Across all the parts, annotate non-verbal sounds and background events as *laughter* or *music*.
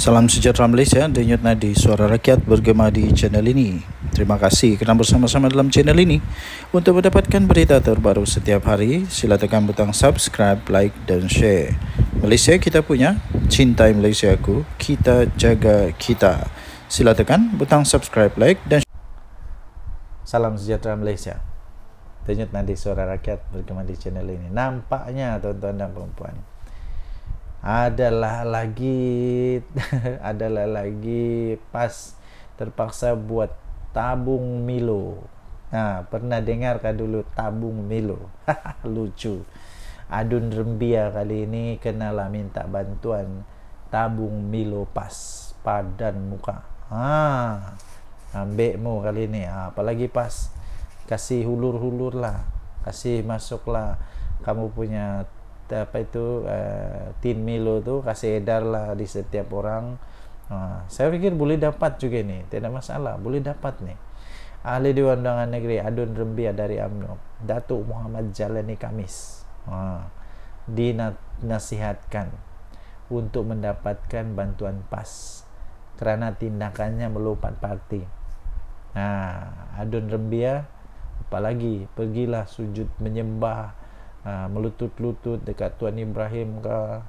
Salam sejahtera Malaysia dan nadi Suara Rakyat bergema di channel ini. Terima kasih kerana bersama-sama dalam channel ini. Untuk mendapatkan berita terbaru setiap hari, sila tekan butang subscribe, like dan share. Malaysia kita punya, cintai Malaysia aku, kita jaga kita. Sila tekan butang subscribe, like dan share. Salam sejahtera Malaysia. Denyut Nadi Suara Rakyat bergema di channel ini. Nampaknya tuan-tuan dan perempuan adalah lagi *laughs* adalah lagi pas terpaksa buat tabung Milo. Nah, pernah dengar kan dulu tabung Milo? *laughs* Lucu. Adun Rembia kali ini kenalah minta bantuan tabung Milo pas padan muka. Ah, Ambekmu kali ini. Ah, apalagi pas kasih hulur-hulur lah. Kasih masuklah kamu punya apa itu uh, tin milo tu kasih edar lah di setiap orang uh, saya fikir boleh dapat juga ni tidak masalah boleh dapat ni ahli di undangan negeri adun rembia dari amno datuk muhammad jalani kamis uh, dinasihatkan untuk mendapatkan bantuan pas kerana tindakannya melompat parti nah adun rembia ya, apalagi pergilah sujud menyembah ha, melutut-lutut dekat Tuan Ibrahim ke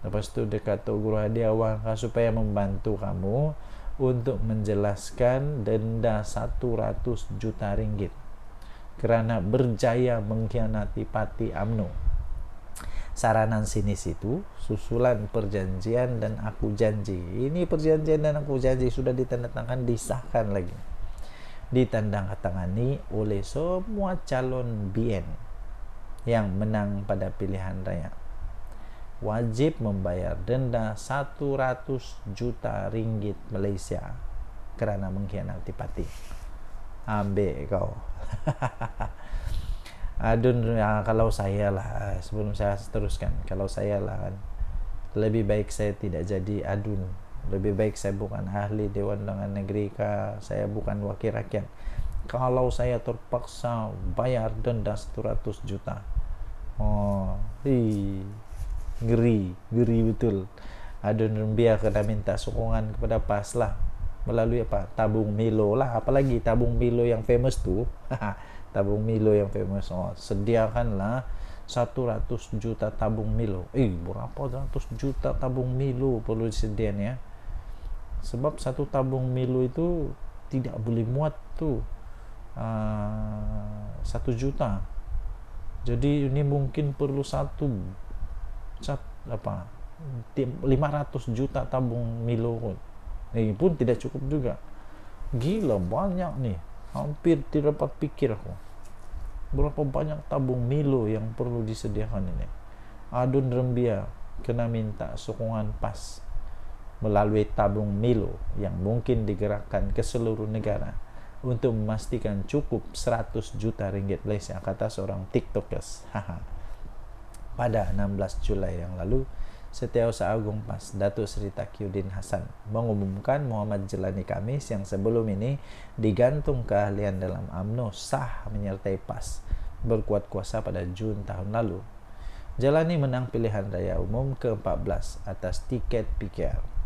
lepas tu dekat Tok Guru Hadi Awang ke supaya membantu kamu untuk menjelaskan denda 100 juta ringgit kerana berjaya mengkhianati Pati AMNO saranan sini situ, susulan perjanjian dan aku janji ini perjanjian dan aku janji sudah ditandatangani disahkan lagi ditandatangani oleh semua calon BN yang menang pada pilihan raya wajib membayar denda 100 juta ringgit Malaysia karena mengkhianati parti. Ambil kau. *laughs* Adun ya, kalau saya lah eh, sebelum saya teruskan kalau saya lah kan lebih baik saya tidak jadi adun lebih baik saya bukan ahli Dewan Undangan Negeri kah saya bukan wakil rakyat kalau saya terpaksa bayar denda 100 juta oh hi ngeri ngeri betul ada Nurmbia kena minta sokongan kepada PAS lah melalui apa tabung Milo lah apalagi tabung Milo yang famous tu, *laughs* tabung Milo yang famous oh sediakanlah 100 juta tabung Milo eh berapa 100 juta tabung Milo perlu disediakan ya sebab satu tabung Milo itu tidak boleh muat tuh Eh, satu uh, juta jadi ini mungkin perlu satu cat apa 500 juta tabung Milo ini pun tidak cukup juga gila banyak nih hampir tidak dapat pikir aku berapa banyak tabung Milo yang perlu disediakan ini Adun Rembia kena minta sokongan PAS melalui tabung Milo yang mungkin digerakkan ke seluruh negara untuk memastikan cukup 100 juta ringgit Malaysia kata seorang TikTokers. Haha. Pada 16 Julai yang lalu, Setiausaha Agung PAS Datuk Seri Takyudin Hasan mengumumkan Muhammad Jelani Kamis yang sebelum ini digantung keahlian dalam AMNO sah menyertai PAS berkuat kuasa pada Jun tahun lalu. Jelani menang pilihan raya umum ke-14 atas tiket PKR.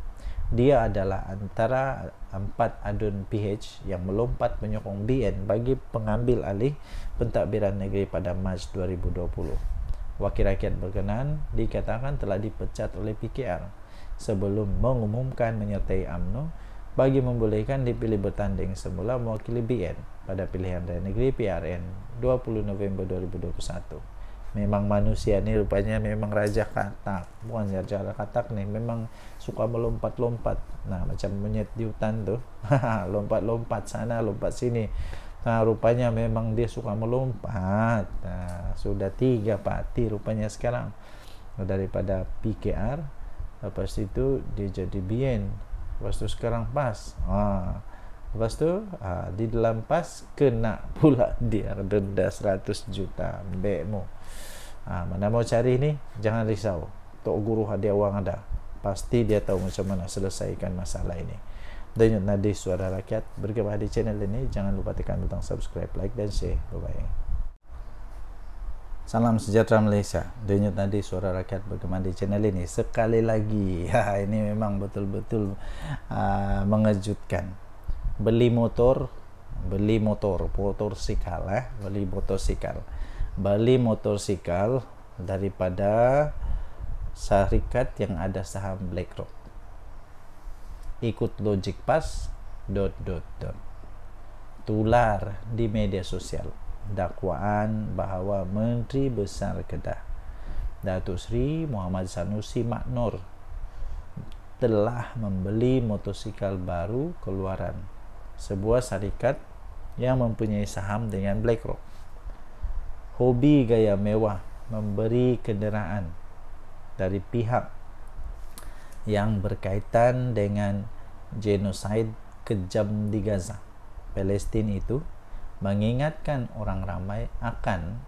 dia adalah antara empat adun PH yang melompat menyokong BN bagi pengambil alih pentadbiran negeri pada Mac 2020. Wakil rakyat berkenan dikatakan telah dipecat oleh PKR sebelum mengumumkan menyertai AMNO bagi membolehkan dipilih bertanding semula mewakili BN pada pilihan raya negeri PRN 20 November 2021 memang manusia ni rupanya memang raja katak bukan raja katak ni memang suka melompat-lompat nah macam monyet di hutan tu *laughs* lompat-lompat sana lompat sini nah rupanya memang dia suka melompat nah, sudah tiga pati rupanya sekarang daripada PKR lepas itu dia jadi BN lepas itu sekarang PAS ah. Ha. lepas itu ah, ha, di dalam PAS kena pula *laughs* dia denda 100 juta bekmu Ha, ah, mana mau cari ni, jangan risau. Tok Guru Hadi Awang ada. Pasti dia tahu macam mana selesaikan masalah ini. Dan Nadi Suara Rakyat bergabah di channel ini. Jangan lupa tekan butang subscribe, like dan share. Bye-bye. Salam sejahtera Malaysia. Denyut Nadi suara rakyat bergema di channel ini sekali lagi. *laughs* Ha, ini memang betul-betul uh, mengejutkan. Beli motor, beli motor, motor sikal eh, beli sikal beli motosikal daripada syarikat yang ada saham BlackRock. Ikut logik pas dot dot dot. Tular di media sosial dakwaan bahawa Menteri Besar Kedah Datuk Seri Muhammad Sanusi Maknur telah membeli motosikal baru keluaran sebuah syarikat yang mempunyai saham dengan BlackRock hobi gaya mewah memberi kenderaan dari pihak yang berkaitan dengan genosida kejam di Gaza, Palestina itu mengingatkan orang ramai akan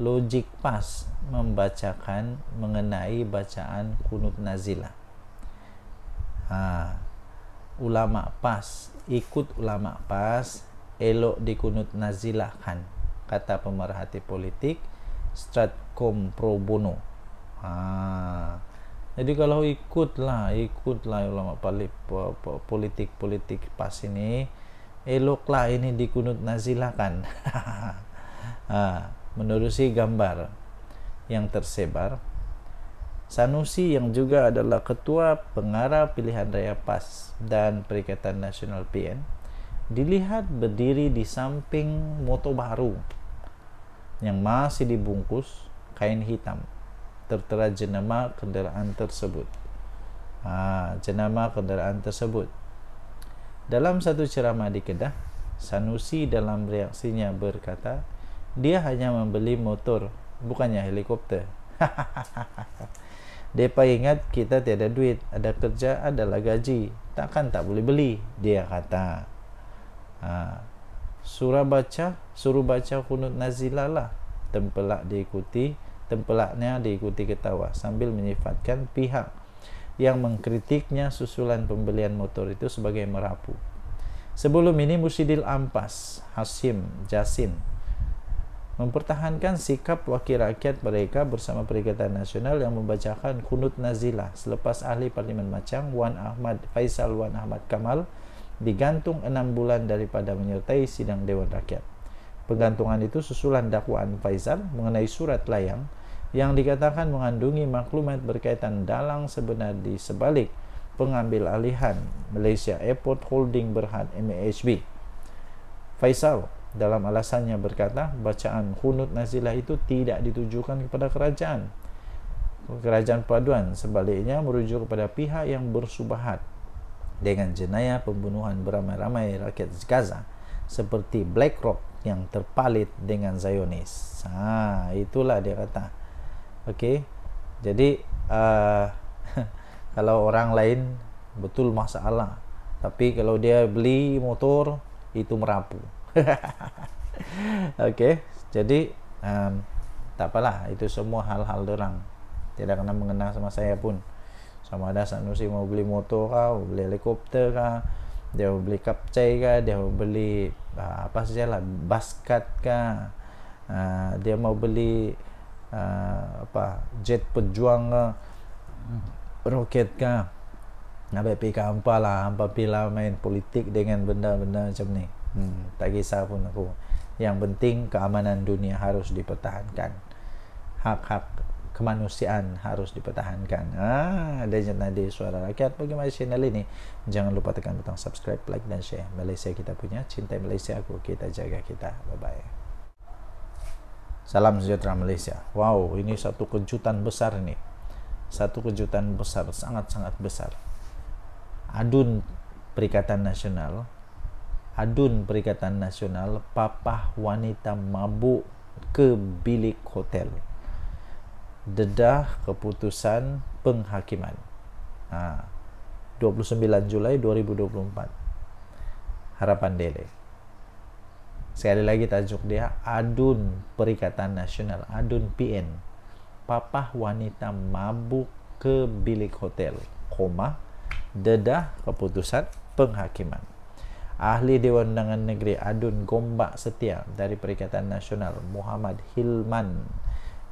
logik pas membacakan mengenai bacaan kunut nazilah. Ha, ulama pas, ikut ulama pas, elok di kunut nazilahkan kata pemerhati politik stratkom pro bono ah jadi kalau ikutlah ikutlah ya ulama politik politik pas ini eloklah ini dikunut nazilakan ah, *laughs* menerusi gambar yang tersebar Sanusi yang juga adalah ketua pengarah pilihan raya PAS dan Perikatan Nasional PN dilihat berdiri di samping moto baru yang masih dibungkus kain hitam. Tertera jenama kendaraan tersebut. Ah, jenama kendaraan tersebut. Dalam satu ceramah di Kedah, Sanusi dalam reaksinya berkata, dia hanya membeli motor, bukannya helikopter. *laughs* Depa ingat kita tiada duit, ada kerja, adalah gaji. Takkan tak boleh beli, dia kata. Ah, surah baca suruh baca kunut nazilalah tempelak diikuti tempelaknya diikuti ketawa sambil menyifatkan pihak yang mengkritiknya susulan pembelian motor itu sebagai merapu sebelum ini Musidil Ampas Hasim Jasin mempertahankan sikap wakil rakyat mereka bersama Perikatan Nasional yang membacakan kunut nazilah selepas ahli parlimen Macang Wan Ahmad Faisal Wan Ahmad Kamal digantung enam bulan daripada menyertai sidang Dewan Rakyat. Penggantungan itu susulan dakwaan Faizal mengenai surat layang yang dikatakan mengandungi maklumat berkaitan dalang sebenar di sebalik pengambil alihan Malaysia Airport Holding Berhad MAHB. Faisal dalam alasannya berkata bacaan kunut nazilah itu tidak ditujukan kepada kerajaan. Kerajaan paduan sebaliknya merujuk kepada pihak yang bersubahat dengan jenayah pembunuhan beramai-ramai rakyat Gaza seperti Black Rock yang terpalit dengan Zionis. Nah, itulah dia kata. Oke. Jadi uh, *laughs* kalau orang lain betul masalah, tapi kalau dia beli motor itu merapu. *laughs* Oke, jadi um, tak apalah itu semua hal-hal orang tidak kena mengenal sama saya pun. sama ada Sanusi mau beli motor kah, mau beli helikopter kah, dia mau beli kapcai kah, dia mau beli uh, apa saja lah, basket kah, uh, dia mau beli uh, apa jet pejuang kah, roket kah, nabe pika apa lah, apa pila main politik dengan benda-benda macam ni. Hmm, tak kisah pun aku. Yang penting keamanan dunia harus dipertahankan. Hak-hak kemanusiaan harus dipertahankan. Ah, dan tadi suara rakyat bagaimana channel ini. Jangan lupa tekan butang subscribe, like, dan share. Malaysia kita punya, cintai Malaysia aku, kita jaga kita. Bye-bye. Salam sejahtera Malaysia. Wow, ini satu kejutan besar nih. Satu kejutan besar, sangat-sangat besar. Adun Perikatan Nasional, Adun Perikatan Nasional, papah wanita mabuk ke bilik hotel. dedah keputusan penghakiman ha, 29 Julai 2024 harapan Dele sekali lagi tajuk dia adun perikatan nasional adun PN papah wanita mabuk ke bilik hotel koma dedah keputusan penghakiman ahli Dewan Undangan Negeri adun gombak setia dari perikatan nasional Muhammad Hilman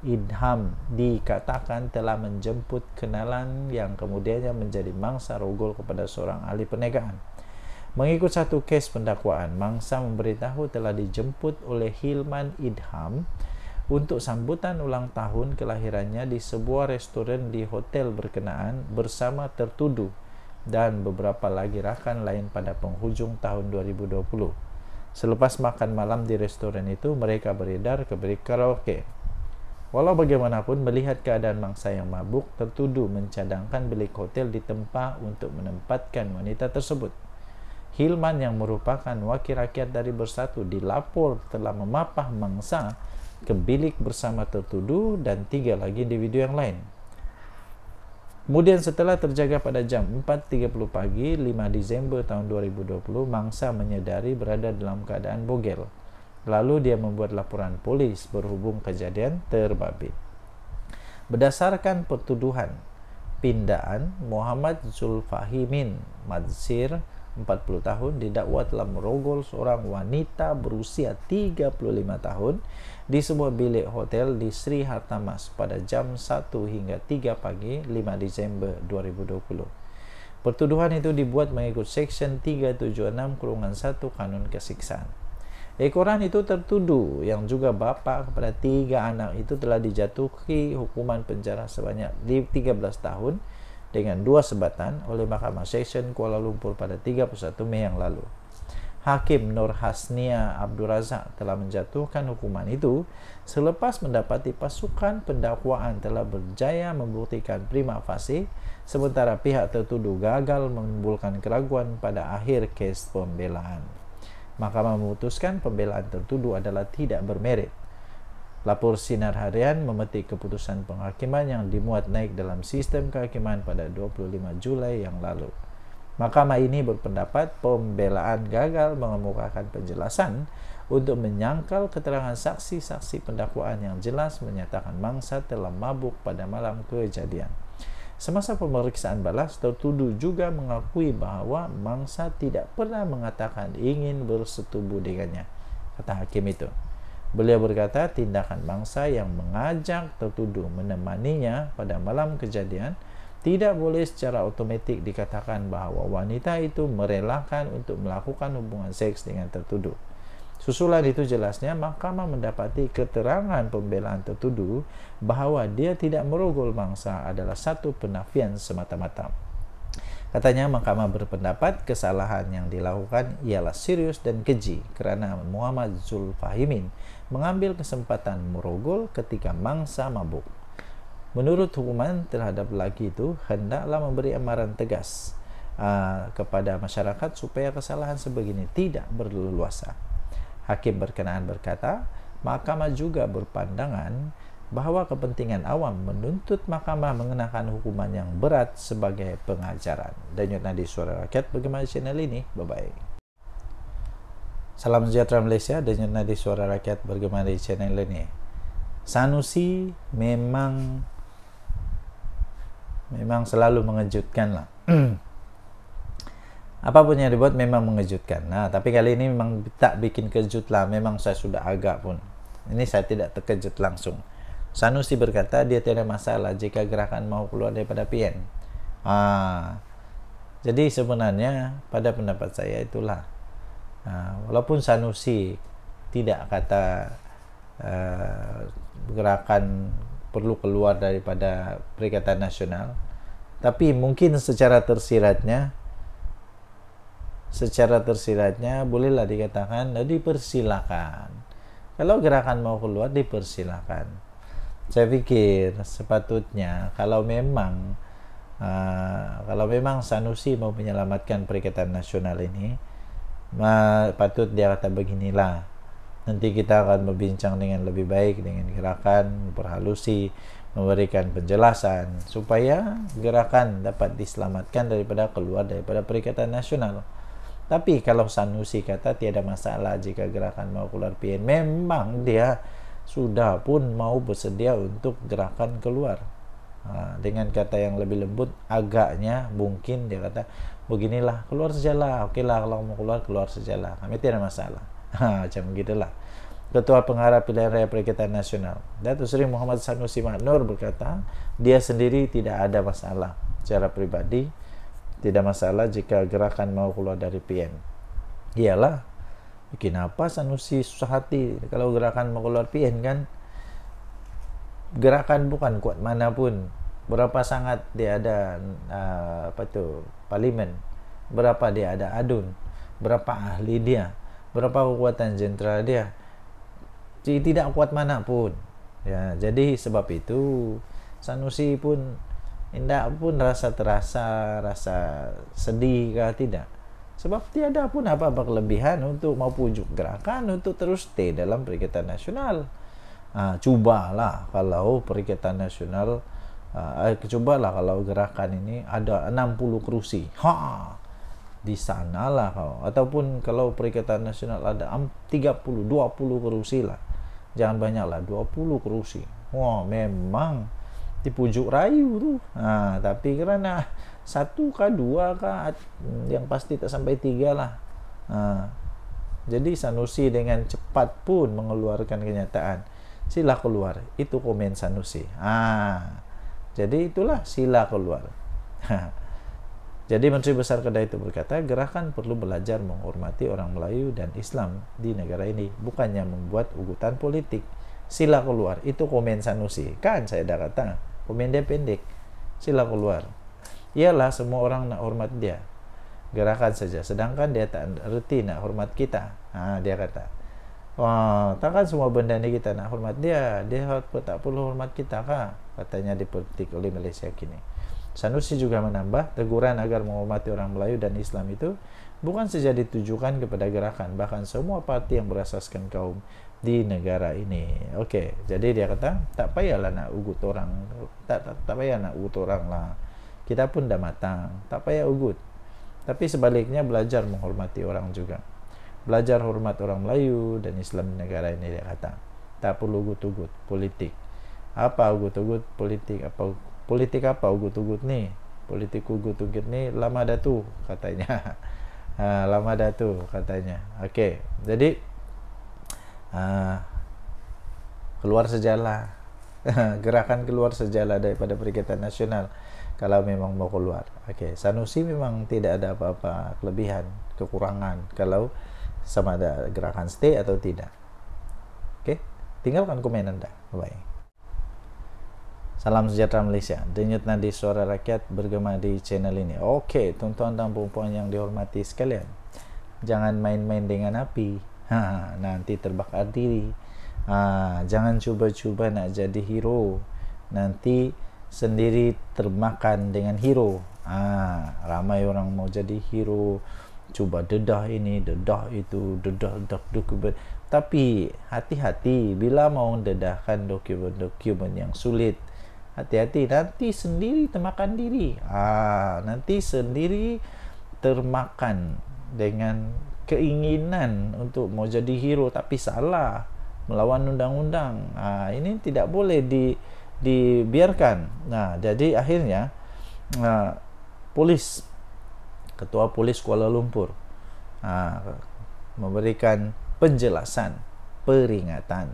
Idham dikatakan telah menjemput kenalan yang kemudiannya menjadi mangsa rogol kepada seorang ahli perniagaan. Mengikut satu kes pendakwaan, mangsa memberitahu telah dijemput oleh Hilman Idham untuk sambutan ulang tahun kelahirannya di sebuah restoran di hotel berkenaan bersama tertuduh dan beberapa lagi rakan lain pada penghujung tahun 2020. Selepas makan malam di restoran itu, mereka beredar ke karaoke. Walau bagaimanapun, melihat keadaan mangsa yang mabuk, tertuduh mencadangkan bilik hotel di tempat untuk menempatkan wanita tersebut. Hilman yang merupakan wakil rakyat dari Bersatu dilapor telah memapah mangsa ke bilik bersama tertuduh dan tiga lagi individu yang lain. Kemudian setelah terjaga pada jam 4.30 pagi 5 Desember tahun 2020, mangsa menyadari berada dalam keadaan bogel. Lalu dia membuat laporan polis berhubung kejadian terbabit. Berdasarkan pertuduhan pindaan Muhammad Zulfahimin Madzir 40 tahun didakwa telah merogol seorang wanita berusia 35 tahun di sebuah bilik hotel di Sri Hartamas pada jam 1 hingga 3 pagi 5 Disember 2020. Pertuduhan itu dibuat mengikut Seksyen 376 Kurungan 1 Kanun Kesiksaan. Ekoran itu tertuduh yang juga bapak kepada tiga anak itu telah dijatuhi hukuman penjara sebanyak 13 tahun dengan dua sebatan oleh Mahkamah Seksyen Kuala Lumpur pada 31 Mei yang lalu. Hakim Nur Hasnia Abdul Razak telah menjatuhkan hukuman itu selepas mendapati pasukan pendakwaan telah berjaya membuktikan prima facie sementara pihak tertuduh gagal menimbulkan keraguan pada akhir kes pembelaan. Mahkamah memutuskan pembelaan tertuduh adalah tidak bermerit. Lapor Sinar Harian memetik keputusan penghakiman yang dimuat naik dalam sistem kehakiman pada 25 Juli yang lalu. Mahkamah ini berpendapat pembelaan gagal mengemukakan penjelasan untuk menyangkal keterangan saksi-saksi pendakwaan yang jelas menyatakan mangsa telah mabuk pada malam kejadian. Semasa pemeriksaan balas, tertuduh juga mengakui bahwa mangsa tidak pernah mengatakan ingin bersetubuh dengannya, kata hakim itu. Beliau berkata, tindakan mangsa yang mengajak tertuduh menemaninya pada malam kejadian tidak boleh secara otomatis dikatakan bahwa wanita itu merelakan untuk melakukan hubungan seks dengan tertuduh. Susulan itu jelasnya, mahkamah mendapati keterangan pembelaan tertuduh bahwa dia tidak merogol mangsa adalah satu penafian semata-mata. Katanya mahkamah berpendapat kesalahan yang dilakukan ialah serius dan keji kerana Muhammad Zulfahimin mengambil kesempatan merogol ketika mangsa mabuk. Menurut hukuman terhadap lagi itu hendaklah memberi amaran tegas uh, kepada masyarakat supaya kesalahan sebegini tidak berleluasa. Hakim berkenaan berkata, Mahkamah juga berpandangan bahwa kepentingan awam menuntut mahkamah mengenakan hukuman yang berat sebagai pengajaran. Dan Yunadi Suara Rakyat bagaimana channel ini? Bye-bye. Salam sejahtera Malaysia dan Yunadi Suara Rakyat bergema di channel ini. Sanusi memang memang selalu mengejutkan lah. *clears throat* apapun yang dibuat memang mengejutkan. Nah, tapi kali ini memang tak bikin kejut lah. Memang saya sudah agak pun. Ini saya tidak terkejut langsung. Sanusi berkata dia tidak masalah jika gerakan mau keluar daripada PN. Ah, jadi sebenarnya pada pendapat saya itulah. Nah, walaupun Sanusi tidak kata uh, gerakan perlu keluar daripada Perikatan Nasional, tapi mungkin secara tersiratnya secara tersiratnya bolehlah dikatakan nah, dipersilakan. Kalau gerakan mau keluar dipersilakan. Saya pikir sepatutnya kalau memang uh, kalau memang Sanusi mau menyelamatkan perikatan nasional ini, patut dia kata beginilah. Nanti kita akan berbincang dengan lebih baik dengan gerakan memperhalusi, memberikan penjelasan supaya gerakan dapat diselamatkan daripada keluar daripada perikatan nasional. Tapi kalau Sanusi kata tiada masalah jika gerakan mau keluar PN, memang dia sudah pun mau bersedia untuk gerakan keluar. Nah, dengan kata yang lebih lembut, agaknya mungkin dia kata beginilah keluar oke lah kalau mau keluar keluar sejala. kami tidak masalah. Ha, *laughs* ah, macam gitulah. Ketua Pengarah Pilihan Raya Perikatan Nasional, Datuk Seri Muhammad Sanusi Maknur berkata, dia sendiri tidak ada masalah secara pribadi tidak masalah jika gerakan mau keluar dari PM. Iyalah, bikin apa Sanusi susah hati kalau gerakan mau keluar PM kan? Gerakan bukan kuat manapun. Berapa sangat dia ada uh, apa tuh parlimen, berapa dia ada adun, berapa ahli dia, berapa kekuatan jenderal dia. Tidak kuat manapun. Ya, jadi sebab itu Sanusi pun tidak pun rasa terasa, rasa sedih kah tidak. Sebab tiada pun apa-apa kelebihan untuk mau pujuk gerakan untuk terus stay dalam Perikatan Nasional. Uh, cubalah kalau Perikatan Nasional uh, cubalah kalau gerakan ini ada 60 kursi. Ha. Di sanalah kau. Ataupun kalau Perikatan Nasional ada 30, 20 kursi lah. Jangan banyak lah, 20 kursi. Wah, memang dipujuk rayu tuh nah tapi karena ah, satu kah dua kah yang pasti tak sampai tiga lah nah, jadi Sanusi dengan cepat pun mengeluarkan kenyataan sila keluar itu komen Sanusi ah jadi itulah sila keluar jadi Menteri Besar Kedai itu berkata gerakan perlu belajar menghormati orang Melayu dan Islam di negara ini bukannya membuat ugutan politik sila keluar itu komen Sanusi kan saya dah kata pemain pendek sila keluar Iyalah semua orang nak hormat dia gerakan saja sedangkan dia tak reti nak hormat kita nah, dia kata wah takkan semua benda ni kita nak hormat dia dia tak perlu hormat kita kah katanya dipetik oleh Malaysia kini Sanusi juga menambah teguran agar menghormati orang Melayu dan Islam itu bukan saja ditujukan kepada gerakan bahkan semua parti yang berasaskan kaum di negara ini. Okey, jadi dia kata tak payahlah nak ugut orang. Tak tak, tak payah nak ugut orang lah. Kita pun dah matang, tak payah ugut. Tapi sebaliknya belajar menghormati orang juga. Belajar hormat orang Melayu dan Islam di negara ini dia kata. Tak perlu ugut-ugut politik. Apa ugut-ugut politik apa politik apa ugut-ugut ni? Politik ugut-ugut ni lama dah tu katanya. *laughs* Ha, lama dah tu katanya. Okey, jadi Ah. keluar sejala *laughs* gerakan keluar sejala daripada Perikatan Nasional kalau memang mau keluar. Oke, okay. Sanusi memang tidak ada apa-apa kelebihan, kekurangan kalau sama ada gerakan stay atau tidak. Oke, okay. tinggalkan komen Anda. Bye. Salam sejahtera Malaysia. Denyut nadi suara rakyat bergema di channel ini. Oke, okay, tuan-tuan dan perempuan yang dihormati sekalian. Jangan main-main dengan api. ha, nanti terbakar diri ha, jangan cuba-cuba nak jadi hero nanti sendiri termakan dengan hero ha, ramai orang mau jadi hero cuba dedah ini dedah itu dedah dedah dokumen tapi hati-hati bila mau dedahkan dokumen-dokumen yang sulit hati-hati nanti sendiri termakan diri ha, nanti sendiri termakan dengan keinginan untuk mau jadi hero tapi salah melawan undang-undang. Ha, ini tidak boleh di dibiarkan. Nah, ha, jadi akhirnya ha, polis ketua polis Kuala Lumpur ha, memberikan penjelasan peringatan.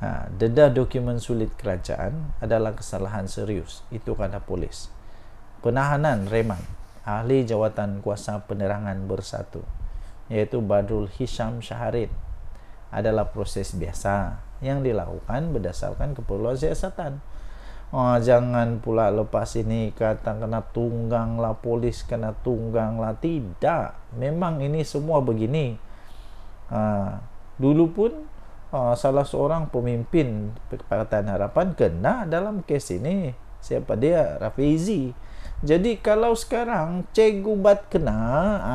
Ha, deda dokumen sulit kerajaan adalah kesalahan serius itu kata polis. Penahanan Reman ahli jawatan kuasa penerangan bersatu yaitu Badrul Hisham Syaharid adalah proses biasa yang dilakukan berdasarkan keperluan siasatan. Oh, jangan pula lepas ini kata kena tunggang lah polis kena tunggang lah tidak memang ini semua begini uh, dulu pun uh, salah seorang pemimpin Partai Harapan kena dalam kes ini siapa dia Rafizi jadi kalau sekarang cegubat kena ah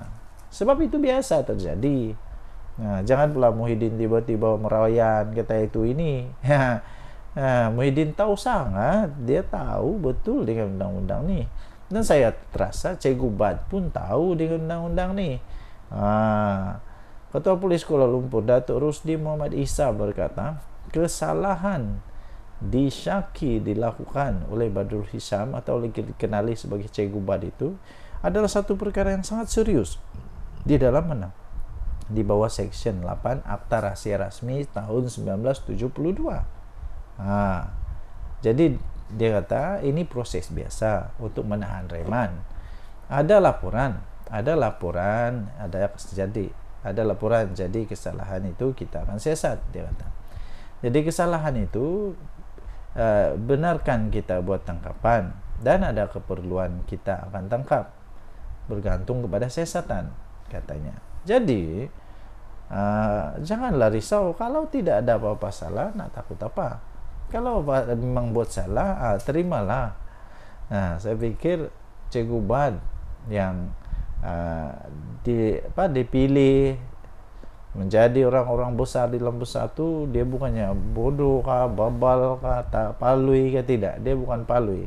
uh, Sebab itu biasa terjadi. Nah, jangan pula Muhyiddin tiba-tiba merayan kita itu ini. *laughs* nah, Muhyiddin tahu sangat, dia tahu betul dengan undang-undang nih. Dan saya terasa cegubat pun tahu dengan undang-undang nih. Nah, Ketua Polis Kuala Lumpur Datuk Rusdi Muhammad Isa berkata, kesalahan disyaki dilakukan oleh Badrul Hisam atau dikenali sebagai cegubat itu adalah satu perkara yang sangat serius di dalam mana? Di bawah section 8 Akta Rahasia Rasmi tahun 1972. Nah, jadi dia kata ini proses biasa untuk menahan reman. Ada laporan, ada laporan, ada jadi ada laporan jadi kesalahan itu kita akan sesat dia kata. Jadi kesalahan itu eh, benarkan kita buat tangkapan dan ada keperluan kita akan tangkap bergantung kepada sesatan katanya. Jadi uh, eh, janganlah risau kalau tidak ada apa-apa salah, nak takut apa. Kalau memang buat salah, uh, terimalah. Nah, saya pikir Cikgu Ban yang uh, di apa dipilih menjadi orang-orang besar di Lampung Satu, dia bukannya bodoh kah, babal kah, tak palui kah tidak. Dia bukan palui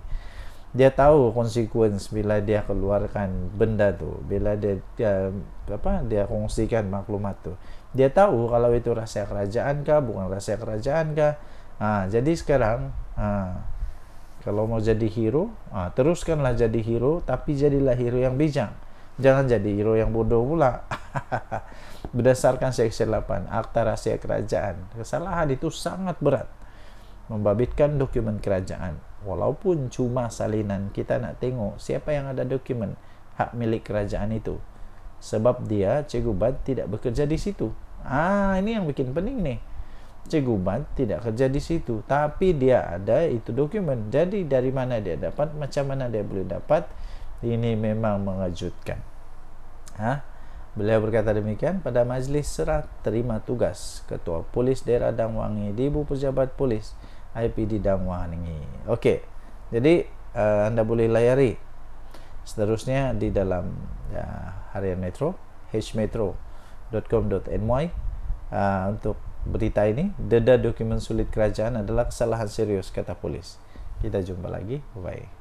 dia tahu konsekuens bila dia keluarkan benda tu, bila dia, dia apa dia kongsikan maklumat tu. dia tahu kalau itu rahsia kerajaan kah bukan rahsia kerajaan kah nah, jadi sekarang nah, kalau mau jadi hero nah, teruskanlah jadi hero tapi jadilah hero yang bijak jangan jadi hero yang bodoh pula *laughs* berdasarkan seksi 8 akta rahsia kerajaan kesalahan itu sangat berat membabitkan dokumen kerajaan walaupun cuma salinan kita nak tengok siapa yang ada dokumen hak milik kerajaan itu sebab dia Cikgu Bad tidak bekerja di situ ah ini yang bikin pening nih Cikgu Bad tidak kerja di situ tapi dia ada itu dokumen jadi dari mana dia dapat macam mana dia boleh dapat ini memang mengejutkan ha? beliau berkata demikian pada majlis serah terima tugas ketua polis daerah Dangwangi di ibu pejabat polis IPD Damwahaningi. Oke, jadi uh, Anda boleh layari seterusnya di dalam ya, harian metro, hmetro.com.ny uh, eh, untuk berita ini. Deda dokumen sulit kerajaan adalah kesalahan serius, kata polis. Kita jumpa lagi. Bye-bye.